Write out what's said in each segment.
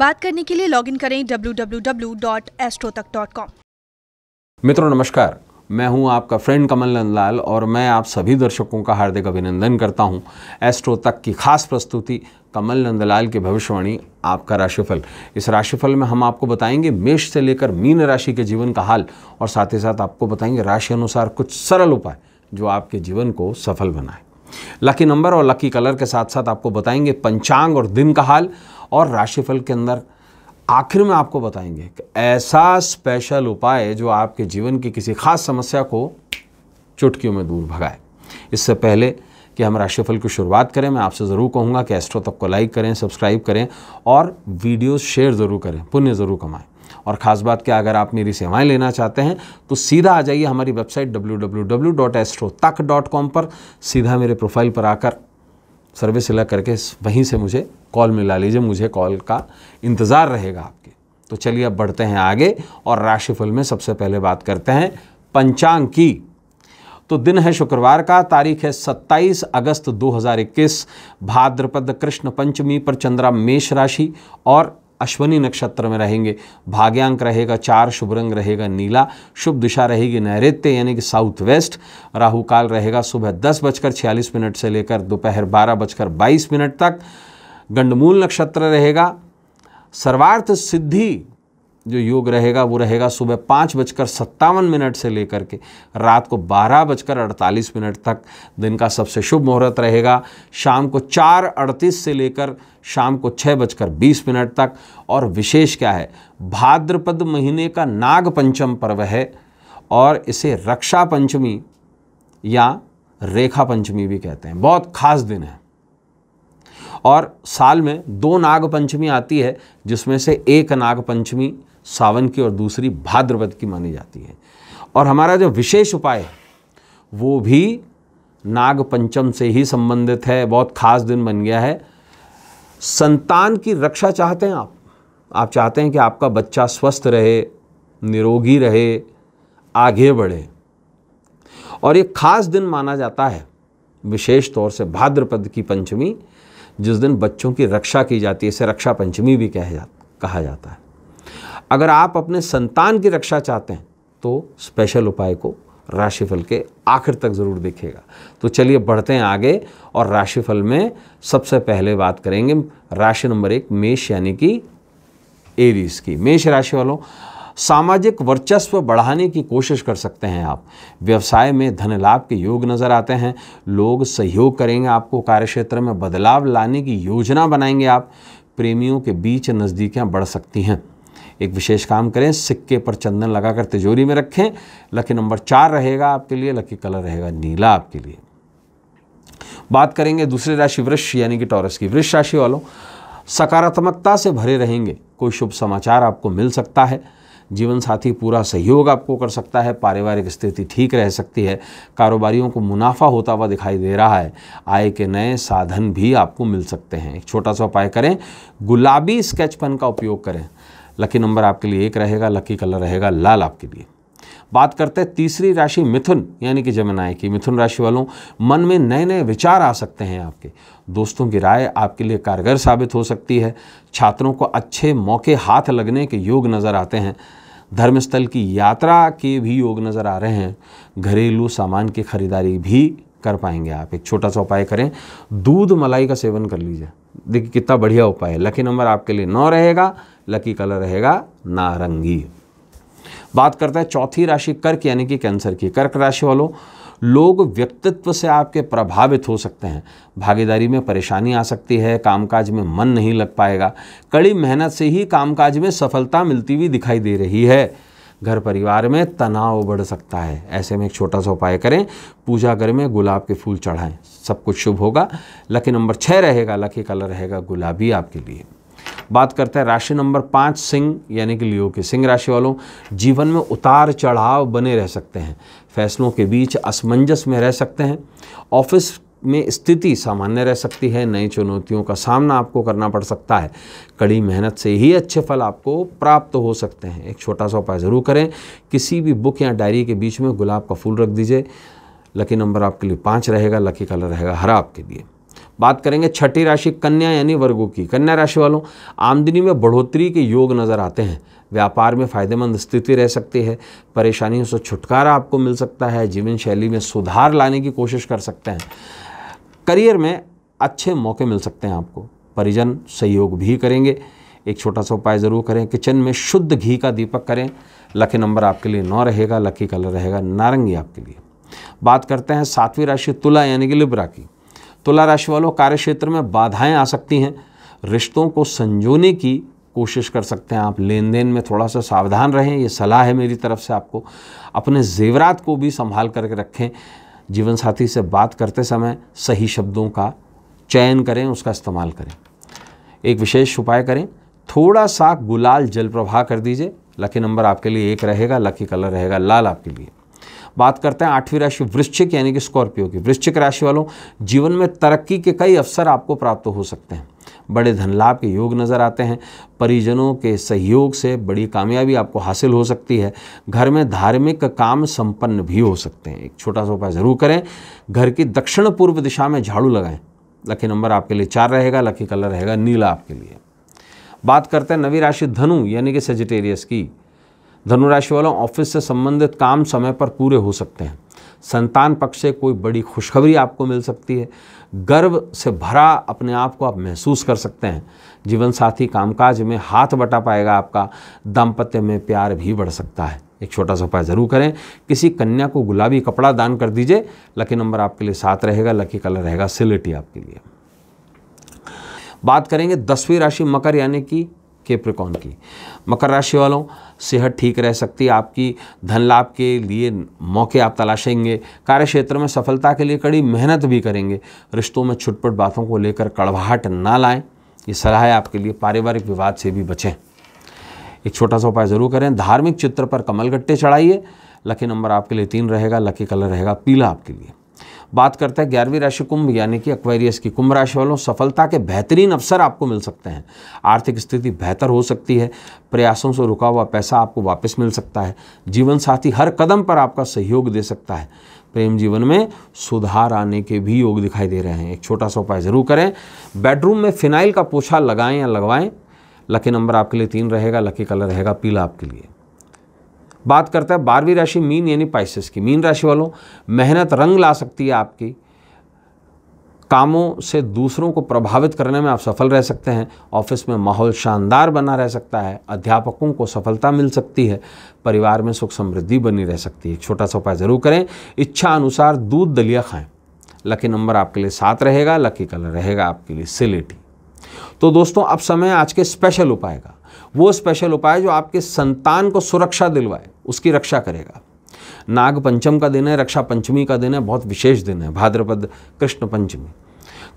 बात करने के लिए लॉगिन करें www.astrotak.com मित्रों नमस्कार मैं हूं आपका फ्रेंड कमल नंदलाल और मैं आप सभी दर्शकों का हार्दिक अभिनंदन करता हूं एस्ट्रो तक की खास प्रस्तुति कमल नंदलाल की भविष्यवाणी आपका राशिफल इस राशिफल में हम आपको बताएंगे मेष से लेकर मीन राशि के जीवन का हाल और साथ ही साथ आपको बताएंगे राशि अनुसार कुछ सरल उपाय जो आपके जीवन को सफल बनाए लकी नंबर और लकी कलर के साथ साथ आपको बताएंगे पंचांग और दिन का हाल और राशिफल के अंदर आखिर में आपको बताएंगे कि ऐसा स्पेशल उपाय जो आपके जीवन की किसी खास समस्या को चुटकियों में दूर भगाए इससे पहले कि हम राशिफल की शुरुआत करें मैं आपसे ज़रूर कहूँगा कि एस्ट्रो तब को लाइक करें सब्सक्राइब करें और वीडियो शेयर ज़रूर करें पुण्य ज़रूर कमाएँ और ख़ास बात क्या अगर आप मेरी सेवाएं लेना चाहते हैं तो सीधा आ जाइए हमारी वेबसाइट डब्ल्यू पर सीधा मेरे प्रोफाइल पर आकर सर्वे सिला करके वहीं से मुझे कॉल मिला लीजिए मुझे कॉल का इंतज़ार रहेगा आपके तो चलिए अब बढ़ते हैं आगे और राशिफल में सबसे पहले बात करते हैं पंचांग की तो दिन है शुक्रवार का तारीख है 27 अगस्त 2021 भाद्रपद कृष्ण पंचमी पर चंद्रा मेष राशि और अश्वनी नक्षत्र में रहेंगे भाग्यांक रहेगा चार शुभ रंग रहेगा नीला शुभ दिशा रहेगी नैऋत्य यानी कि साउथ वेस्ट राहु काल रहेगा सुबह दस बजकर छियालीस मिनट से लेकर दोपहर बारह बजकर बाईस मिनट तक गंडमूल नक्षत्र रहेगा सर्वार्थ सिद्धि जो योग रहेगा वो रहेगा सुबह पाँच बजकर सत्तावन मिनट से लेकर के रात को बारह बजकर अड़तालीस मिनट तक दिन का सबसे शुभ मुहूर्त रहेगा शाम को चार अड़तीस से लेकर शाम को छः बजकर बीस मिनट तक और विशेष क्या है भाद्रपद महीने का नाग पंचम पर्व है और इसे रक्षा पंचमी या रेखा पंचमी भी कहते हैं बहुत खास दिन है और साल में दो नाग पंचमी आती है जिसमें से एक नाग पंचमी सावन की और दूसरी भाद्रपद की मानी जाती है और हमारा जो विशेष उपाय है वो भी नाग पंचम से ही संबंधित है बहुत खास दिन बन गया है संतान की रक्षा चाहते हैं आप आप चाहते हैं कि आपका बच्चा स्वस्थ रहे निरोगी रहे आगे बढ़े और ये खास दिन माना जाता है विशेष तौर से भाद्रपद की पंचमी जिस दिन बच्चों की रक्षा की जाती है इसे रक्षा पंचमी भी कह जा कहा जाता है अगर आप अपने संतान की रक्षा चाहते हैं तो स्पेशल उपाय को राशिफल के आखिर तक ज़रूर देखेगा तो चलिए बढ़ते हैं आगे और राशिफल में सबसे पहले बात करेंगे राशि नंबर एक मेष यानी कि एरीज की मेष राशि वालों सामाजिक वर्चस्व बढ़ाने की कोशिश कर सकते हैं आप व्यवसाय में धन लाभ के योग नज़र आते हैं लोग सहयोग करेंगे आपको कार्यक्षेत्र में बदलाव लाने की योजना बनाएंगे आप प्रेमियों के बीच नज़दीकियाँ बढ़ सकती हैं एक विशेष काम करें सिक्के पर चंदन लगाकर तिजोरी में रखें लकी नंबर चार रहेगा आपके लिए लकी कलर रहेगा नीला आपके लिए बात करेंगे दूसरी राशि वृक्ष यानी कि टॉरस की वृक्ष राशि वालों सकारात्मकता से भरे रहेंगे कोई शुभ समाचार आपको मिल सकता है जीवन साथी पूरा सहयोग आपको कर सकता है पारिवारिक स्थिति ठीक रह सकती है कारोबारियों को मुनाफा होता हुआ दिखाई दे रहा है आय के नए साधन भी आपको मिल सकते हैं एक छोटा सा उपाय करें गुलाबी स्केच पेन का उपयोग करें लकी नंबर आपके लिए एक रहेगा लकी कलर रहेगा लाल आपके लिए बात करते हैं तीसरी राशि मिथुन यानी कि जमनाए की मिथुन राशि वालों मन में नए नए विचार आ सकते हैं आपके दोस्तों की राय आपके लिए कारगर साबित हो सकती है छात्रों को अच्छे मौके हाथ लगने के योग नज़र आते हैं धर्मस्थल की यात्रा के भी योग नज़र आ रहे हैं घरेलू सामान की खरीदारी भी कर पाएंगे आप एक छोटा सा उपाय करें दूध मलाई का सेवन कर लीजिए देखिए कितना बढ़िया उपाय है लकी नंबर आपके लिए नौ रहेगा लकी कलर रहेगा नारंगी बात करते हैं चौथी राशि कर्क यानी कि कैंसर की कर्क राशि वालों लोग व्यक्तित्व से आपके प्रभावित हो सकते हैं भागीदारी में परेशानी आ सकती है कामकाज में मन नहीं लग पाएगा कड़ी मेहनत से ही कामकाज में सफलता मिलती हुई दिखाई दे रही है घर परिवार में तनाव बढ़ सकता है ऐसे में एक छोटा सा उपाय करें पूजा घर में गुलाब के फूल चढ़ाएं सब कुछ शुभ होगा लकी नंबर छः रहेगा लकी कलर रहेगा गुलाबी आपके लिए बात करते हैं राशि नंबर पाँच सिंह यानी कि लियो के सिंह राशि वालों जीवन में उतार चढ़ाव बने रह सकते हैं फैसलों के बीच असमंजस में रह सकते हैं ऑफिस में स्थिति सामान्य रह सकती है नई चुनौतियों का सामना आपको करना पड़ सकता है कड़ी मेहनत से ही अच्छे फल आपको प्राप्त हो सकते हैं एक छोटा सा उपाय ज़रूर करें किसी भी बुक या डायरी के बीच में गुलाब का फूल रख दीजिए लकी नंबर आपके लिए पाँच रहेगा लकी कलर रहेगा हरा आपके लिए बात करेंगे छठी राशि कन्या यानी वर्गों की कन्या राशि वालों आमदनी में बढ़ोतरी के योग नज़र आते हैं व्यापार में फ़ायदेमंद स्थिति रह सकती है परेशानियों से छुटकारा आपको मिल सकता है जीवन शैली में सुधार लाने की कोशिश कर सकते हैं करियर में अच्छे मौके मिल सकते हैं आपको परिजन सहयोग भी करेंगे एक छोटा सा उपाय ज़रूर करें किचन में शुद्ध घी का दीपक करें लकी नंबर आपके लिए नौ रहेगा लकी कलर रहेगा नारंगी आपके लिए बात करते हैं सातवीं राशि तुला यानी कि लिब्रा की तुला राशि वालों कार्य क्षेत्र में बाधाएं आ सकती हैं रिश्तों को संजोने की कोशिश कर सकते हैं आप लेन देन में थोड़ा सा सावधान रहें ये सलाह है मेरी तरफ से आपको अपने जेवरात को भी संभाल करके रखें जीवन साथी से बात करते समय सही शब्दों का चयन करें उसका इस्तेमाल करें एक विशेष उपाय करें थोड़ा सा गुलाल जल प्रवाह कर दीजिए लकी नंबर आपके लिए एक रहेगा लकी कलर रहेगा लाल आपके लिए बात करते हैं आठवीं राशि वृश्चिक यानी कि स्कॉर्पियो की वृश्चिक राशि वालों जीवन में तरक्की के कई अवसर आपको प्राप्त हो सकते हैं बड़े धन लाभ के योग नज़र आते हैं परिजनों के सहयोग से बड़ी कामयाबी आपको हासिल हो सकती है घर में धार्मिक काम संपन्न भी हो सकते हैं एक छोटा सा उपाय ज़रूर करें घर की दक्षिण पूर्व दिशा में झाड़ू लगाएं लकी नंबर आपके लिए चार रहेगा लकी कलर रहेगा नीला आपके लिए बात करते हैं नवी राशि धनु यानी कि सेजिटेरियस की धनुराशि वालों ऑफिस से संबंधित काम समय पर पूरे हो सकते हैं संतान पक्ष से कोई बड़ी खुशखबरी आपको मिल सकती है गर्व से भरा अपने आप को आप महसूस कर सकते हैं जीवन साथी कामकाज में हाथ बटा पाएगा आपका दाम्पत्य में प्यार भी बढ़ सकता है एक छोटा सा उपाय ज़रूर करें किसी कन्या को गुलाबी कपड़ा दान कर दीजिए लकी नंबर आपके लिए सात रहेगा लकी कलर रहेगा सिलिटी आपके लिए बात करेंगे दसवीं राशि मकर यानी कि केप्रिकॉन की मकर राशि वालों सेहत ठीक रह सकती है आपकी धन लाभ के लिए मौके आप तलाशेंगे कार्य क्षेत्र में सफलता के लिए कड़ी मेहनत भी करेंगे रिश्तों में छुटपुट बातों को लेकर कड़वाहट ना लाएं ये सलाह है आपके लिए पारिवारिक विवाद से भी बचें एक छोटा सा उपाय ज़रूर करें धार्मिक चित्र पर कमल गट्टे चढ़ाइए लकी नंबर आपके लिए तीन रहेगा लकी कलर रहेगा पीला आपके लिए बात करते हैं ग्यारहवीं राशि कुंभ यानी कि एक्वेरियस की कुंभ राशि वालों सफलता के बेहतरीन अवसर आपको मिल सकते हैं आर्थिक स्थिति बेहतर हो सकती है प्रयासों से रुका हुआ पैसा आपको वापस मिल सकता है जीवन साथी हर कदम पर आपका सहयोग दे सकता है प्रेम जीवन में सुधार आने के भी योग दिखाई दे रहे हैं एक छोटा सा उपाय ज़रूर करें बेडरूम में फिनाइल का पोछा लगाएं या लगवाएं लकी नंबर आपके लिए तीन रहेगा लकी कलर रहेगा पीला आपके लिए बात करता है बारहवीं राशि मीन यानी पाइसिस की मीन राशि वालों मेहनत रंग ला सकती है आपकी कामों से दूसरों को प्रभावित करने में आप सफल रह सकते हैं ऑफिस में माहौल शानदार बना रह सकता है अध्यापकों को सफलता मिल सकती है परिवार में सुख समृद्धि बनी रह सकती है छोटा सा उपाय ज़रूर करें इच्छा अनुसार दूध दलिया खाएं लकी नंबर आपके लिए सात रहेगा लकी कलर रहेगा आपके लिए सिलेटी तो दोस्तों अब समय आज के स्पेशल उपाय का वो स्पेशल उपाय जो आपके संतान को सुरक्षा दिलवाए उसकी रक्षा करेगा नाग पंचम का दिन है रक्षा पंचमी का दिन है बहुत विशेष दिन है भाद्रपद कृष्ण पंचमी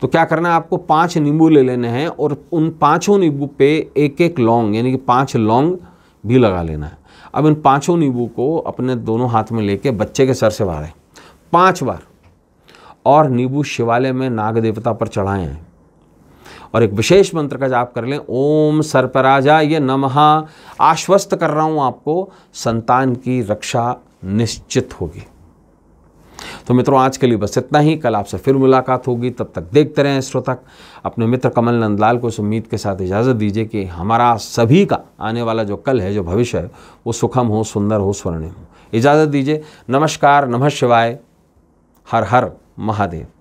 तो क्या करना है आपको पांच नींबू ले लेने हैं और उन पांचों नींबू पे एक एक लौंग यानी कि पांच लौंग भी लगा लेना है अब इन पांचों नींबू को अपने दोनों हाथ में लेके बच्चे के सर से मारें पांच बार और नींबू शिवालय में नाग देवता पर चढ़ाएं और एक विशेष मंत्र का जाप कर लें ओम सर्पराजा ये नमः आश्वस्त कर रहा हूं आपको संतान की रक्षा निश्चित होगी तो मित्रों आज के लिए बस इतना ही कल आपसे फिर मुलाकात होगी तब तक देखते रहें श्रोतक अपने मित्र कमल नंदलाल को इस उम्मीद के साथ इजाज़त दीजिए कि हमारा सभी का आने वाला जो कल है जो भविष्य है वो सुखम हो सुंदर हो स्वर्णिम हो इजाज़त दीजिए नमस्कार नमः शिवाय हर हर महादेव